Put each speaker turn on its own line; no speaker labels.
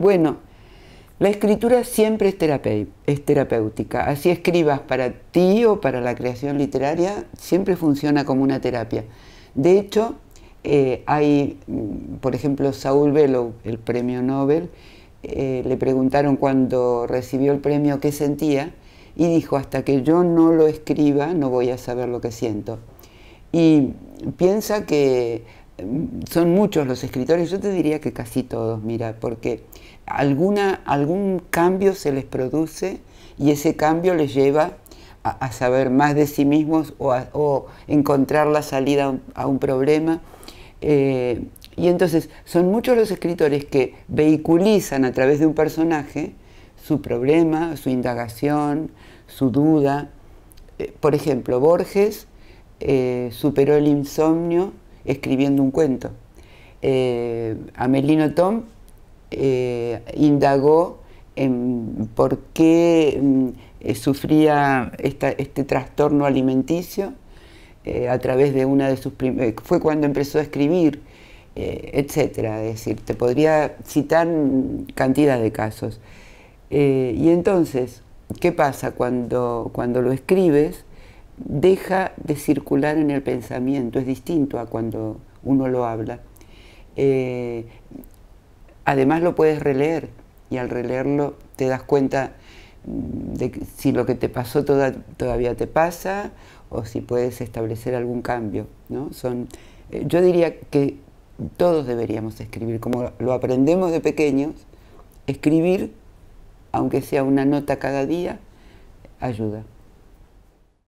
Bueno, la escritura siempre es, terapéutica. Así escribas para ti o para la creación literaria, siempre funciona como una terapia. De hecho, eh, hay, mm, por ejemplo, Saúl Velo, el premio Nobel, eh, le preguntaron cuando recibió el premio qué sentía y dijo, hasta que yo no lo escriba no voy a saber lo que siento. Y piensa que son muchos los escritores, yo te diría que casi todos, mira, porque alguna, algún cambio se les produce y ese cambio les lleva a, saber más de sí mismos o, a, encontrar la salida a un, problema. Eh, y entonces son muchos los escritores que vehiculizan a través de un personaje su problema, su indagación, su duda. Eh, por ejemplo, Borges eh, superó el insomnio escribiendo un cuento. Eh, Amelino Tom eh, indagó por qué mm, eh, sufría este trastorno alimenticio a través de una de sus fue cuando empezó a escribir, etc. Es decir, te podría citar cantidad de casos. y entonces, ¿qué pasa cuando lo escribes? deja de circular en el pensamiento, es distinto a cuando uno lo habla. Eh, además lo puedes releer y al releerlo te das cuenta de si lo que te pasó todavía te pasa o si puedes establecer algún cambio. Eh, yo diría que todos deberíamos escribir, como lo aprendemos de pequeños, escribir, aunque sea una nota cada día, ayuda.